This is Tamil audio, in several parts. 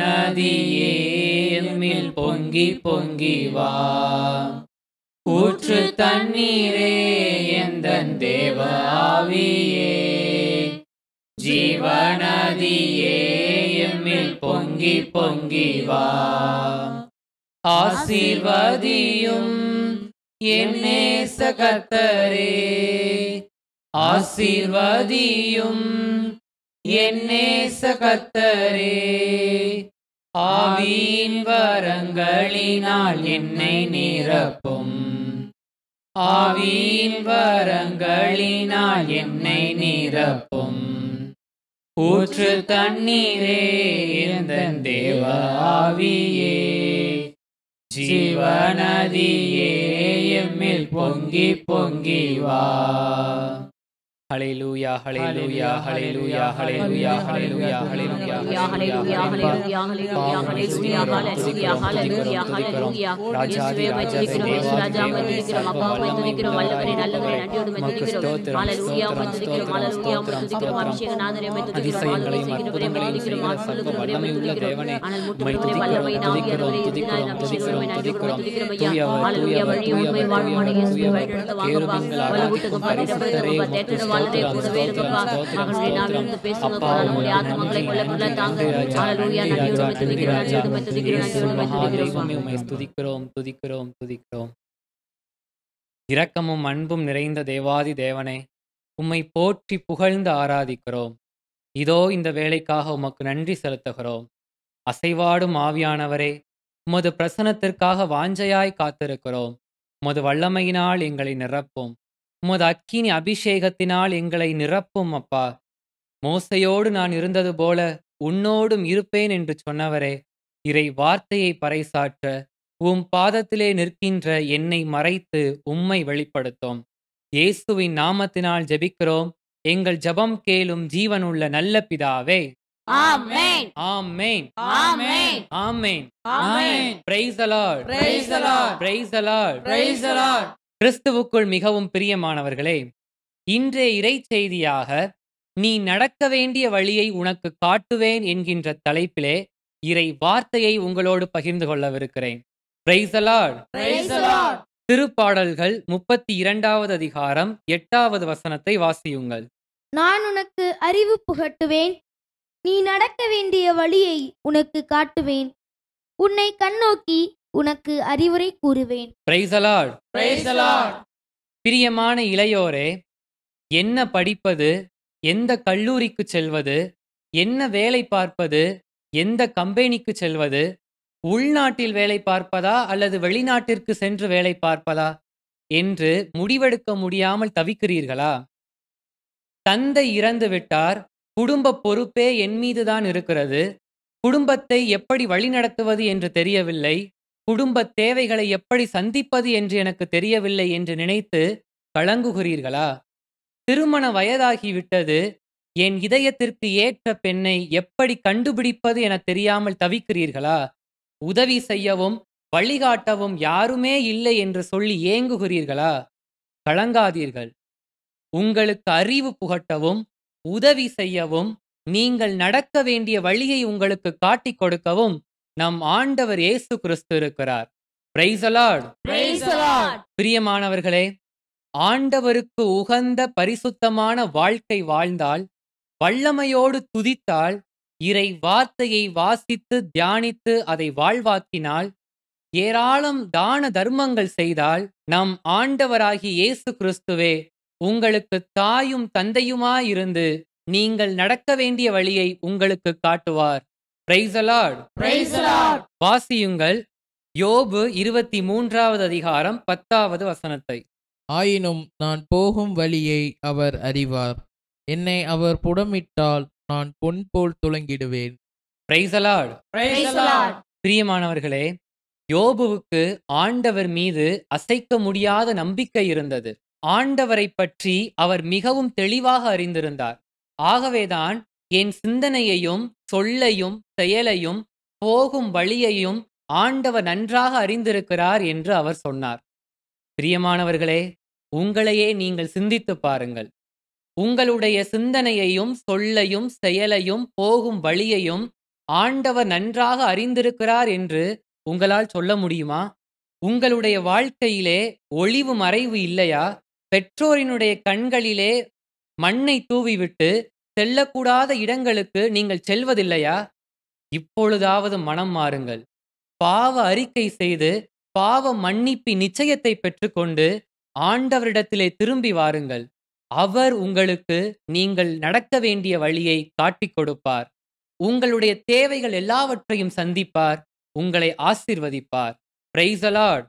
நதியே மில் பொங்கி பொங்கி வா ஊற்று தண்ணீரே எந்த தேவாவியே ஜீவநதியே எம்மில் பொங்கி பொங்கி வா ஆசீர்வதியும் என்னே சகத்தரே ஆசீர்வதியும் என்னே சகத்தரே ஆவியின் வரங்களினால் என்னை நிரப்பும் ஆவியின் வரங்களினால் என்னை நிரப்பும் ஊற்று தண்ணீரே இருந்த தேவ ஆவியே ஜீவநதியே எம்மில் பொங்கி பொங்கி வா Hallelujah, hallelujah, hallelujah, hallelujah, hallelujah, hallelujah, hallelujah, hallelujah, hallelujah, hallelujah, hallelujah, hallelujah, Hallelujah, Hallelujah, Hallelujah, கிரமபாவதி Vikram வல்லவரே நல்லவரே நன்றியோடு மதிக்கிறோம் ஹalleluya மதிக்கிறோம் ஹalleluya மதிக்கிறோம் அபிஷேக நாதரே மதிக்கிறோம் மதிக்கிறோம் மதிக்கிறோம் ஆசலுக்கு வல்லமையுள்ள தேவனே மதிக்கிறோம் வல்லமை நாமியரே இதுநாள் அபிஷேகம் நாடிக்கிறோம் ஹalleluya வழியும் வாழ்வானே இயேசுவை வழிநடத்த வாங்க வல்லவுட்டுக்கு பரிசுத்தரே தேற்றரே துதிக்கிறோம் இரக்கமும் அன்பும் நிறைந்த தேவாதி தேவனே உம்மை போற்றி புகழ்ந்து ஆராதிக்கிறோம் இதோ இந்த வேலைக்காக உமக்கு நன்றி செலுத்துகிறோம் அசைவாடும் ஆவியானவரே உமது பிரசனத்திற்காக வாஞ்சையாய் காத்திருக்கிறோம் உமது வல்லமையினால் எங்களை நிரப்பும் உமது அக்கினி அபிஷேகத்தினால் எங்களை நிரப்பும் அப்பா மோசையோடு நான் இருந்தது போல உன்னோடும் இருப்பேன் என்று சொன்னவரே இறை வார்த்தையை பறைசாற்ற உம் பாதத்திலே நிற்கின்ற என்னை மறைத்து உம்மை வெளிப்படுத்தோம் இயேசுவின் நாமத்தினால் ஜெபிக்கிறோம் எங்கள் ஜபம் கேளும் ஜீவனுள்ள நல்ல பிதாவே ஆமென் கிறிஸ்துவுக்குள் மிகவும் பிரியமானவர்களே இன்றே இறை செய்தியாக நீ நடக்க வேண்டிய வழியை உனக்கு காட்டுவேன் என்கின்ற தலைப்பிலே இறை வார்த்தையை உங்களோடு பகிர்ந்து கொள்ளவிருக்கிறேன் திருப்பாடல்கள் முப்பத்தி இரண்டாவது அதிகாரம் எட்டாவது வசனத்தை வாசியுங்கள் நான் உனக்கு அறிவு புகட்டுவேன் நீ நடக்க வேண்டிய வழியை உனக்கு காட்டுவேன் உன்னை கண்ணோக்கி உனக்கு அறிவுரை கூறுவேன் பிரியமான இளையோரே என்ன படிப்பது எந்த கல்லூரிக்கு செல்வது என்ன வேலை பார்ப்பது எந்த கம்பெனிக்கு செல்வது உள்நாட்டில் வேலை பார்ப்பதா அல்லது வெளிநாட்டிற்கு சென்று வேலை பார்ப்பதா என்று முடிவெடுக்க முடியாமல் தவிக்கிறீர்களா தந்தை இறந்து விட்டார் குடும்ப பொறுப்பே என் மீதுதான் இருக்கிறது குடும்பத்தை எப்படி வழிநடத்துவது என்று தெரியவில்லை குடும்ப தேவைகளை எப்படி சந்திப்பது என்று எனக்கு தெரியவில்லை என்று நினைத்து கலங்குகிறீர்களா திருமண வயதாகிவிட்டது என் இதயத்திற்கு ஏற்ற பெண்ணை எப்படி கண்டுபிடிப்பது என தெரியாமல் தவிக்கிறீர்களா உதவி செய்யவும் வழிகாட்டவும் யாருமே இல்லை என்று சொல்லி ஏங்குகிறீர்களா கலங்காதீர்கள் உங்களுக்கு அறிவு புகட்டவும் உதவி செய்யவும் நீங்கள் நடக்க வேண்டிய வழியை உங்களுக்கு காட்டிக் கொடுக்கவும் நம் ஆண்டவர் இயேசு கிறிஸ்து இருக்கிறார் பிரியமானவர்களே ஆண்டவருக்கு உகந்த பரிசுத்தமான வாழ்க்கை வாழ்ந்தால் வல்லமையோடு துதித்தால் இறை வார்த்தையை வாசித்து தியானித்து அதை வாழ்வாக்கினால் ஏராளம் தான தர்மங்கள் செய்தால் நம் ஆண்டவராகி இயேசு கிறிஸ்துவே உங்களுக்கு தாயும் தந்தையுமாயிருந்து நீங்கள் நடக்க வேண்டிய வழியை உங்களுக்கு காட்டுவார் வாசியுங்கள் யோபு இருபத்தி மூன்றாவது அதிகாரம் பத்தாவது வசனத்தை ஆயினும் நான் போகும் வழியை அவர் அறிவார் என்னை அவர் புடமிட்டால் நான் பொன் போல் துளங்கிடுவேன் பிரியமானவர்களே யோபுவுக்கு ஆண்டவர் மீது அசைக்க முடியாத நம்பிக்கை இருந்தது ஆண்டவரை பற்றி அவர் மிகவும் தெளிவாக அறிந்திருந்தார் ஆகவேதான் என் சிந்தனையையும் சொல்லையும் செயலையும் போகும் வழியையும் ஆண்டவர் நன்றாக அறிந்திருக்கிறார் என்று அவர் சொன்னார் பிரியமானவர்களே உங்களையே நீங்கள் சிந்தித்து பாருங்கள் உங்களுடைய சிந்தனையையும் சொல்லையும் செயலையும் போகும் வழியையும் ஆண்டவர் நன்றாக அறிந்திருக்கிறார் என்று உங்களால் சொல்ல முடியுமா உங்களுடைய வாழ்க்கையிலே ஒளிவு மறைவு இல்லையா பெற்றோரினுடைய கண்களிலே மண்ணை தூவிவிட்டு செல்லக்கூடாத இடங்களுக்கு நீங்கள் செல்வதில்லையா இப்பொழுதாவது மனம் மாறுங்கள் பாவ அறிக்கை செய்து பாவ மன்னிப்பு நிச்சயத்தை பெற்றுக்கொண்டு ஆண்டவரிடத்திலே திரும்பி வாருங்கள் அவர் உங்களுக்கு நீங்கள் நடக்க வேண்டிய வழியை காட்டிக் கொடுப்பார் உங்களுடைய தேவைகள் எல்லாவற்றையும் சந்திப்பார் உங்களை ஆசிர்வதிப்பார் பிரைசலாட்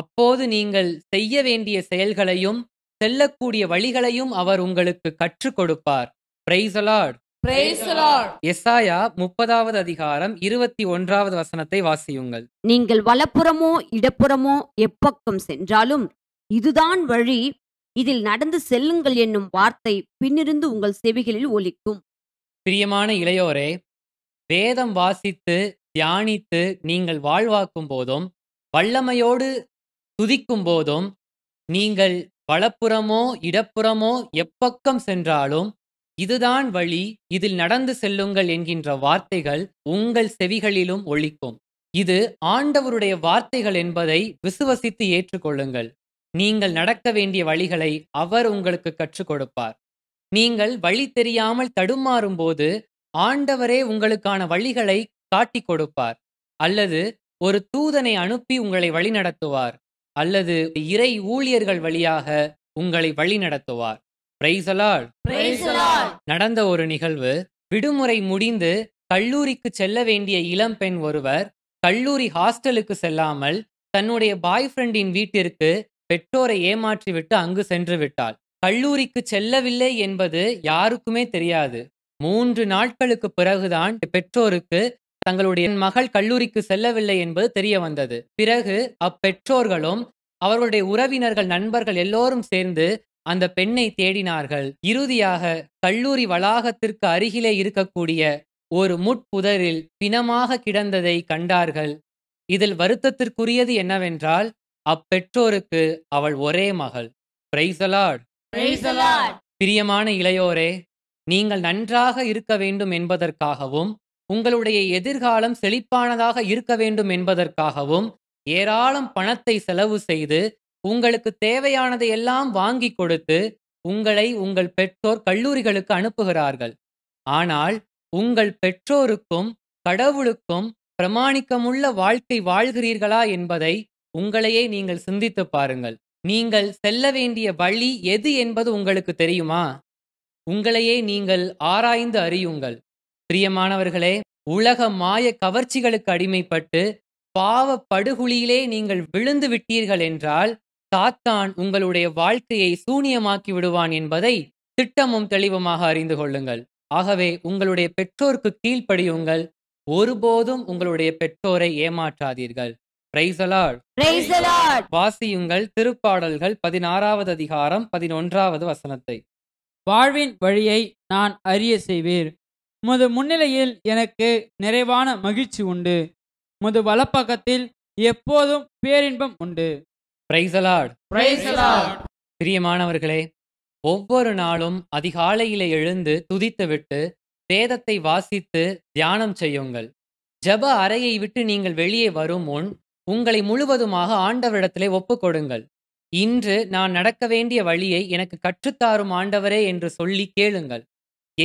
அப்போது நீங்கள் செய்ய வேண்டிய செயல்களையும் செல்லக்கூடிய வழிகளையும் அவர் உங்களுக்கு கற்றுக் கொடுப்பார் பிரைசலாட் முப்பதாவது அதிகாரம் இருபத்தி ஒன்றாவது வசனத்தை வாசியுங்கள் நீங்கள் வலப்புறமோ இடப்புறமோ எப்பக்கம் சென்றாலும் இதுதான் வழி இதில் நடந்து செல்லுங்கள் என்னும் வார்த்தை பின்னிருந்து உங்கள் செவிகளில் ஒலிக்கும் பிரியமான இளையோரே வேதம் வாசித்து தியானித்து நீங்கள் வாழ்வாக்கும் போதும் வல்லமையோடு துதிக்கும் போதும் நீங்கள் பலப்புறமோ இடப்புறமோ எப்பக்கம் சென்றாலும் இதுதான் வழி இதில் நடந்து செல்லுங்கள் என்கின்ற வார்த்தைகள் உங்கள் செவிகளிலும் ஒழிக்கும் இது ஆண்டவருடைய வார்த்தைகள் என்பதை விசுவசித்து ஏற்றுக்கொள்ளுங்கள் நீங்கள் நடக்க வேண்டிய வழிகளை அவர் உங்களுக்கு கற்றுக் கொடுப்பார் நீங்கள் வழி தெரியாமல் தடுமாறும் போது ஆண்டவரே உங்களுக்கான வழிகளை காட்டிக் கொடுப்பார் அல்லது ஒரு தூதனை அனுப்பி உங்களை வழிநடத்துவார் அல்லது இறை ஊழியர்கள் வழியாக உங்களை நடத்துவார் பிரைசலால் நடந்த ஒரு நிகழ்வு விடுமுறை முடிந்து கல்லூரிக்கு செல்ல வேண்டிய இளம்பெண் ஒருவர் கல்லூரி ஹாஸ்டலுக்கு செல்லாமல் தன்னுடைய பாய் ஃப்ரெண்டின் வீட்டிற்கு பெற்றோரை ஏமாற்றிவிட்டு அங்கு சென்று விட்டாள் கல்லூரிக்கு செல்லவில்லை என்பது யாருக்குமே தெரியாது மூன்று நாட்களுக்கு பிறகுதான் பெற்றோருக்கு தங்களுடைய மகள் கல்லூரிக்கு செல்லவில்லை என்பது தெரிய வந்தது பிறகு அப்பெற்றோர்களும் அவர்களுடைய உறவினர்கள் நண்பர்கள் எல்லோரும் சேர்ந்து அந்த பெண்ணை தேடினார்கள் இறுதியாக கல்லூரி வளாகத்திற்கு அருகிலே இருக்கக்கூடிய ஒரு முட்புதரில் பிணமாக கிடந்ததை கண்டார்கள் இதில் வருத்தத்திற்குரியது என்னவென்றால் அப்பெற்றோருக்கு அவள் ஒரே மகள் பிரைசலாட் பிரியமான இளையோரே நீங்கள் நன்றாக இருக்க வேண்டும் என்பதற்காகவும் உங்களுடைய எதிர்காலம் செழிப்பானதாக இருக்க வேண்டும் என்பதற்காகவும் ஏராளம் பணத்தை செலவு செய்து உங்களுக்கு தேவையானதை எல்லாம் வாங்கி கொடுத்து உங்களை உங்கள் பெற்றோர் கல்லூரிகளுக்கு அனுப்புகிறார்கள் ஆனால் உங்கள் பெற்றோருக்கும் கடவுளுக்கும் பிரமாணிக்கமுள்ள வாழ்க்கை வாழ்கிறீர்களா என்பதை உங்களையே நீங்கள் சிந்தித்து பாருங்கள் நீங்கள் செல்ல வேண்டிய வழி எது என்பது உங்களுக்கு தெரியுமா உங்களையே நீங்கள் ஆராய்ந்து அறியுங்கள் பிரியமானவர்களே உலக மாய கவர்ச்சிகளுக்கு அடிமைப்பட்டு பாவ படுகுழியிலே நீங்கள் விழுந்து விட்டீர்கள் என்றால் சாத்தான் உங்களுடைய வாழ்க்கையை சூனியமாக்கி விடுவான் என்பதை திட்டமும் தெளிவுமாக அறிந்து கொள்ளுங்கள் ஆகவே உங்களுடைய பெற்றோருக்கு கீழ்ப்படியுங்கள் ஒருபோதும் உங்களுடைய பெற்றோரை ஏமாற்றாதீர்கள் வாசியுங்கள் திருப்பாடல்கள் பதினாறாவது அதிகாரம் பதினொன்றாவது வசனத்தை வாழ்வின் வழியை நான் அறிய செய்வேன் முது முன்னிலையில் எனக்கு நிறைவான மகிழ்ச்சி உண்டு முது வலப்பக்கத்தில் எப்போதும் பேரின்பம் உண்டு பிரியமானவர்களே ஒவ்வொரு நாளும் அதிகாலையிலே எழுந்து துதித்துவிட்டு வேதத்தை வாசித்து தியானம் செய்யுங்கள் ஜப அறையை விட்டு நீங்கள் வெளியே வரும் முன் உங்களை முழுவதுமாக ஆண்டவரிடத்திலே ஒப்புக்கொடுங்கள் இன்று நான் நடக்க வேண்டிய வழியை எனக்கு கற்றுத்தாரும் ஆண்டவரே என்று சொல்லி கேளுங்கள்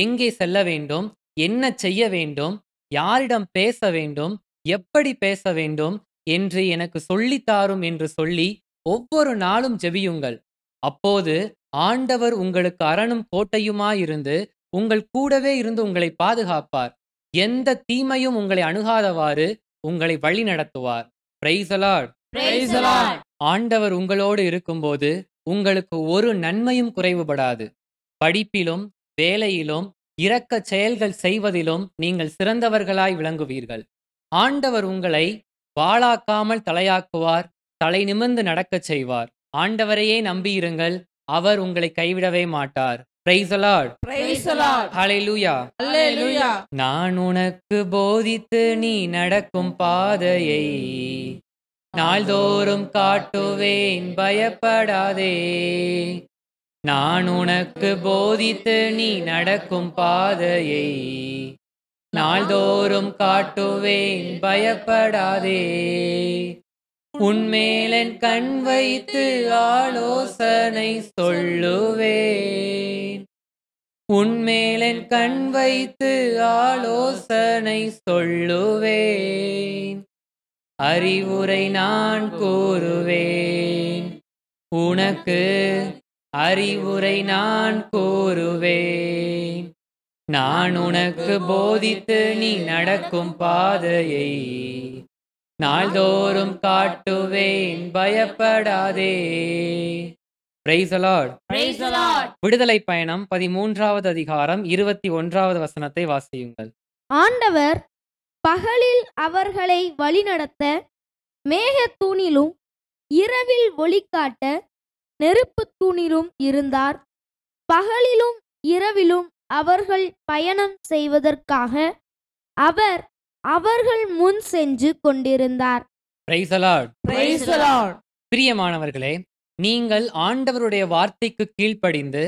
எங்கே செல்ல வேண்டும் என்ன செய்ய வேண்டும் யாரிடம் பேச வேண்டும் எப்படி பேச வேண்டும் என்று எனக்கு சொல்லித்தாரும் என்று சொல்லி ஒவ்வொரு நாளும் ஜெபியுங்கள் அப்போது ஆண்டவர் உங்களுக்கு அரணும் கோட்டையுமாயிருந்து உங்கள் கூடவே இருந்து உங்களை பாதுகாப்பார் எந்த தீமையும் உங்களை அணுகாதவாறு உங்களை வழி நடத்துவார் ஆண்டவர் உங்களோடு இருக்கும்போது உங்களுக்கு ஒரு நன்மையும் குறைவுபடாது படிப்பிலும் வேலையிலும் இரக்க செயல்கள் செய்வதிலும் நீங்கள் சிறந்தவர்களாய் விளங்குவீர்கள் ஆண்டவர் உங்களை வாழாக்காமல் தலையாக்குவார் தலை நிமிர்ந்து நடக்கச் செய்வார் ஆண்டவரையே நம்பியிருங்கள் அவர் உங்களை கைவிடவே மாட்டார் நான் உனக்கு போதித்து நீ நடக்கும் பாதையை நாள்தோறும் காட்டுவேன் பயப்படாதே நான் உனக்கு போதித்து நீ நடக்கும் பாதையை நாள்தோறும் காட்டுவேன் பயப்படாதே உன்மேலன் கண் வைத்து ஆலோசனை சொல்லுவேன் உன்மேலன் கண் வைத்து ஆலோசனை சொல்லுவேன் அறிவுரை நான் கூறுவேன் உனக்கு அறிவுரை நான் கூறுவேன் நான் உனக்கு போதித்து நீ நடக்கும் பாதையை நாள்தோறும் காட்டுவேன் பயப்படாதே விடுதலை பயணம் பதிமூன்றாவது அதிகாரம் இருபத்தி ஒன்றாவது வசனத்தை வாசியுங்கள் ஆண்டவர் பகலில் அவர்களை வழிநடத்த மேகத்தூணிலும் இரவில் ஒளிக்காட்ட நெருப்பு தூணிலும் இருந்தார் பகலிலும் இரவிலும் அவர்கள் பயணம் செய்வதற்காக அவர் அவர்கள் முன் சென்று கொண்டிருந்தார் பிரியமானவர்களே நீங்கள் ஆண்டவருடைய வார்த்தைக்கு கீழ்ப்படிந்து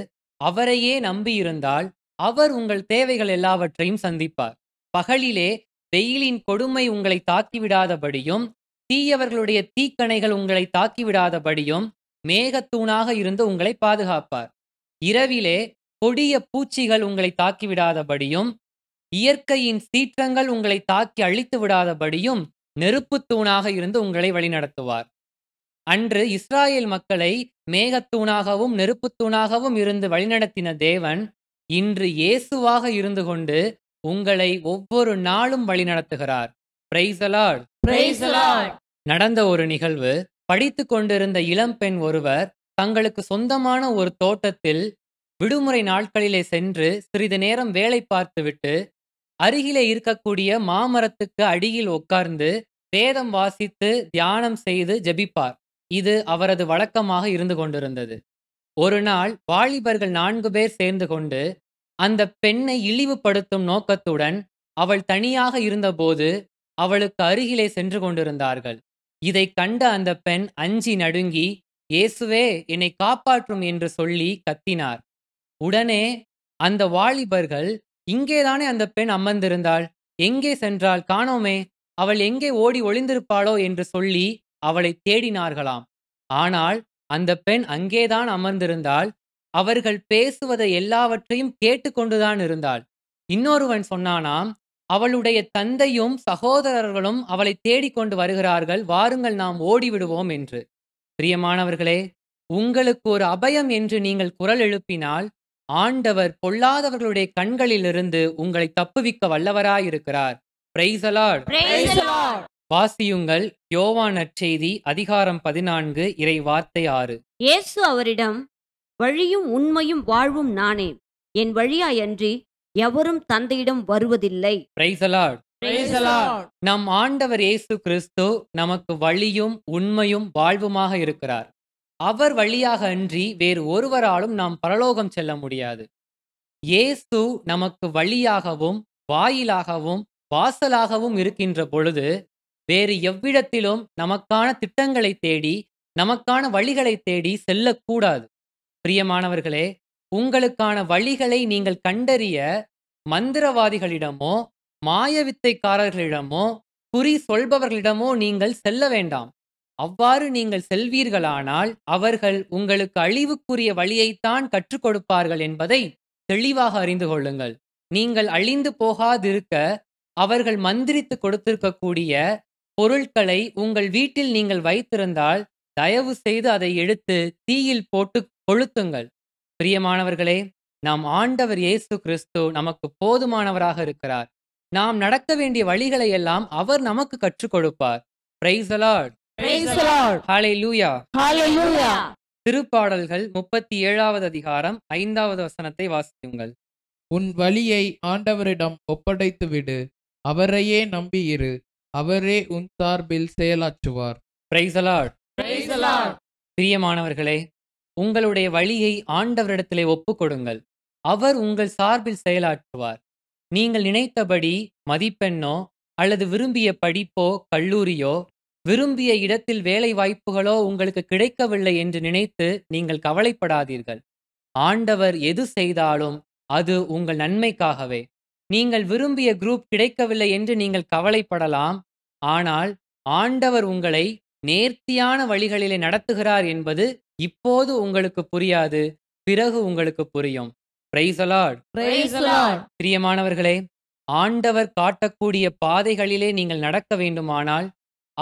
அவரையே நம்பியிருந்தால் அவர் உங்கள் தேவைகள் எல்லாவற்றையும் சந்திப்பார் பகலிலே வெயிலின் கொடுமை உங்களை தாக்கிவிடாதபடியும் தீயவர்களுடைய தீக்கணைகள் உங்களை தாக்கிவிடாதபடியும் மேகத்தூணாக இருந்து உங்களை பாதுகாப்பார் இரவிலே கொடிய பூச்சிகள் உங்களை தாக்கிவிடாதபடியும் இயற்கையின் சீற்றங்கள் உங்களை தாக்கி அழித்து விடாதபடியும் நெருப்புத்தூணாக இருந்து உங்களை வழிநடத்துவார் அன்று இஸ்ராயேல் மக்களை மேகத்தூணாகவும் நெருப்புத்தூணாகவும் இருந்து வழிநடத்தின தேவன் இன்று இயேசுவாக இருந்து கொண்டு உங்களை ஒவ்வொரு நாளும் வழிநடத்துகிறார் நடந்த ஒரு நிகழ்வு படித்து கொண்டிருந்த இளம்பெண் ஒருவர் தங்களுக்கு சொந்தமான ஒரு தோட்டத்தில் விடுமுறை நாட்களிலே சென்று சிறிது நேரம் வேலை பார்த்துவிட்டு அருகிலே இருக்கக்கூடிய மாமரத்துக்கு அடியில் உட்கார்ந்து வேதம் வாசித்து தியானம் செய்து ஜெபிப்பார் இது அவரது வழக்கமாக இருந்து கொண்டிருந்தது ஒரு நாள் வாலிபர்கள் நான்கு பேர் சேர்ந்து கொண்டு அந்த பெண்ணை இழிவுபடுத்தும் நோக்கத்துடன் அவள் தனியாக இருந்தபோது அவளுக்கு அருகிலே சென்று கொண்டிருந்தார்கள் இதை கண்ட அந்த பெண் அஞ்சி நடுங்கி இயேசுவே என்னை காப்பாற்றும் என்று சொல்லி கத்தினார் உடனே அந்த வாலிபர்கள் இங்கேதானே அந்த பெண் அமர்ந்திருந்தாள் எங்கே சென்றால் காணோமே அவள் எங்கே ஓடி ஒளிந்திருப்பாளோ என்று சொல்லி அவளை தேடினார்களாம் ஆனால் அந்த பெண் அங்கேதான் அமர்ந்திருந்தாள் அவர்கள் பேசுவதை எல்லாவற்றையும் கேட்டுக்கொண்டுதான் இருந்தாள் இன்னொருவன் சொன்னானாம் அவளுடைய தந்தையும் சகோதரர்களும் அவளை தேடிக்கொண்டு வருகிறார்கள் வாருங்கள் நாம் ஓடிவிடுவோம் என்று பிரியமானவர்களே உங்களுக்கு ஒரு அபயம் என்று நீங்கள் குரல் எழுப்பினால் ஆண்டவர் பொல்லாதவர்களுடைய கண்களிலிருந்து உங்களை தப்புவிக்க வல்லவராயிருக்கிறார் வாசியுங்கள் யோவான் நற்செய்தி அதிகாரம் பதினான்கு இறை வார்த்தை ஆறு இயேசு அவரிடம் வழியும் உண்மையும் வாழ்வும் நானே என் வழியாயன்றி எவரும் தந்தையிடம் வருவதில்லை நம் ஆண்டவர் இயேசு கிறிஸ்து நமக்கு வழியும் உண்மையும் வாழ்வுமாக இருக்கிறார் அவர் வழியாக அன்றி வேறு ஒருவராலும் நாம் பரலோகம் செல்ல முடியாது இயேசு நமக்கு வழியாகவும் வாயிலாகவும் வாசலாகவும் இருக்கின்ற பொழுது வேறு எவ்விடத்திலும் நமக்கான திட்டங்களை தேடி நமக்கான வழிகளை தேடி செல்லக்கூடாது பிரியமானவர்களே உங்களுக்கான வழிகளை நீங்கள் கண்டறிய மந்திரவாதிகளிடமோ மாயவித்தைக்காரர்களிடமோ குறி சொல்பவர்களிடமோ நீங்கள் செல்ல வேண்டாம் அவ்வாறு நீங்கள் செல்வீர்களானால் அவர்கள் உங்களுக்கு அழிவுக்குரிய வழியைத்தான் கற்றுக் கொடுப்பார்கள் என்பதை தெளிவாக அறிந்து கொள்ளுங்கள் நீங்கள் அழிந்து போகாதிருக்க அவர்கள் மந்திரித்து கொடுத்திருக்கக்கூடிய பொருட்களை உங்கள் வீட்டில் நீங்கள் வைத்திருந்தால் தயவு செய்து அதை எடுத்து தீயில் போட்டு கொளுத்துங்கள் பிரியமானவர்களே நாம் ஆண்டவர் இயேசு கிறிஸ்து நமக்கு போதுமானவராக இருக்கிறார் நாம் நடக்க வேண்டிய வழிகளை எல்லாம் அவர் நமக்கு கற்றுக் கொடுப்பார் திருப்பாடல்கள் முப்பத்தி ஏழாவது அதிகாரம் ஐந்தாவது வசனத்தை வாசியுங்கள் உன் வழியை ஆண்டவரிடம் ஒப்படைத்து விடு அவரையே நம்பியிரு அவரே உன் சார்பில் செயலாற்றுவார் பிரியமானவர்களே உங்களுடைய வழியை ஆண்டவரிடத்திலே ஒப்புக்கொடுங்கள் அவர் உங்கள் சார்பில் செயலாற்றுவார் நீங்கள் நினைத்தபடி மதிப்பெண்ணோ அல்லது விரும்பிய படிப்போ கல்லூரியோ விரும்பிய இடத்தில் வேலை வாய்ப்புகளோ உங்களுக்கு கிடைக்கவில்லை என்று நினைத்து நீங்கள் கவலைப்படாதீர்கள் ஆண்டவர் எது செய்தாலும் அது உங்கள் நன்மைக்காகவே நீங்கள் விரும்பிய குரூப் கிடைக்கவில்லை என்று நீங்கள் கவலைப்படலாம் ஆனால் ஆண்டவர் உங்களை நேர்த்தியான வழிகளிலே நடத்துகிறார் என்பது இப்போது உங்களுக்கு புரியாது பிறகு உங்களுக்கு புரியும் பிரியமானவர்களே ஆண்டவர் காட்டக்கூடிய பாதைகளிலே நீங்கள் நடக்க வேண்டுமானால்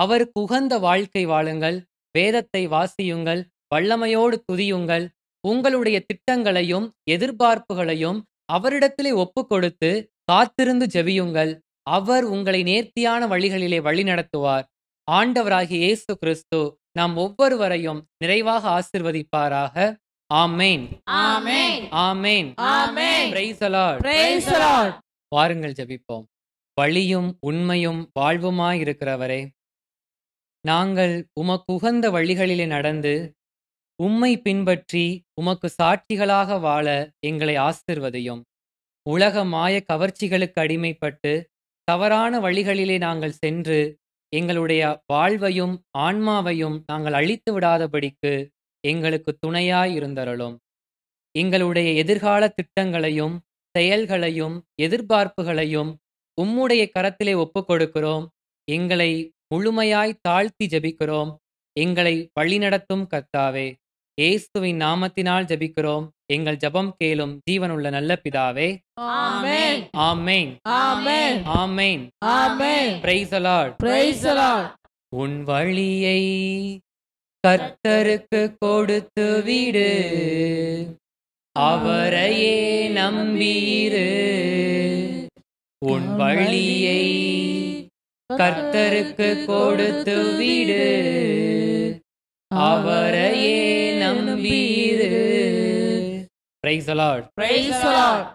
அவர் குகந்த வாழ்க்கை வாழுங்கள் வேதத்தை வாசியுங்கள் வல்லமையோடு துதியுங்கள் உங்களுடைய திட்டங்களையும் எதிர்பார்ப்புகளையும் அவரிடத்திலே ஒப்பு கொடுத்து காத்திருந்து ஜெபியுங்கள் அவர் உங்களை நேர்த்தியான வழிகளிலே வழி நடத்துவார் ஆண்டவராகிய இயேசு கிறிஸ்து நாம் ஒவ்வொருவரையும் நிறைவாக ஆசிர்வதிப்பாராக ஆமேன் ஆமேன் வாருங்கள் ஜபிப்போம் வழியும் உண்மையும் வாழ்வுமாயிருக்கிறவரே இருக்கிறவரே நாங்கள் உமக்கு உகந்த வழிகளிலே நடந்து உம்மை பின்பற்றி உமக்கு சாட்சிகளாக வாழ எங்களை ஆசிர்வதையும் உலக மாய கவர்ச்சிகளுக்கு அடிமைப்பட்டு தவறான வழிகளிலே நாங்கள் சென்று எங்களுடைய வாழ்வையும் ஆன்மாவையும் நாங்கள் அழித்து விடாதபடிக்கு எங்களுக்கு துணையாயிருந்தருளும் எங்களுடைய எதிர்கால திட்டங்களையும் செயல்களையும் எதிர்பார்ப்புகளையும் உம்முடைய கரத்திலே ஒப்புக்கொடுக்கிறோம் எங்களை முழுமையாய் தாழ்த்தி ஜபிக்கிறோம் எங்களை வழிநடத்தும் கர்த்தாவே இயேசுவின் நாமத்தினால் ஜபிக்கிறோம் எங்கள் ஜபம் கேளும் ஜீவனுள்ள நல்ல பிதாவே உன் வழியை கர்த்தருக்கு கொடுத்து வீடு அவரையே நம்பீரு உன் வழியை கர்த்தருக்கு கொடுத்து வீடு அவரையே மீது பிரைஸ் அலாட் பிரைஸ் அலாட்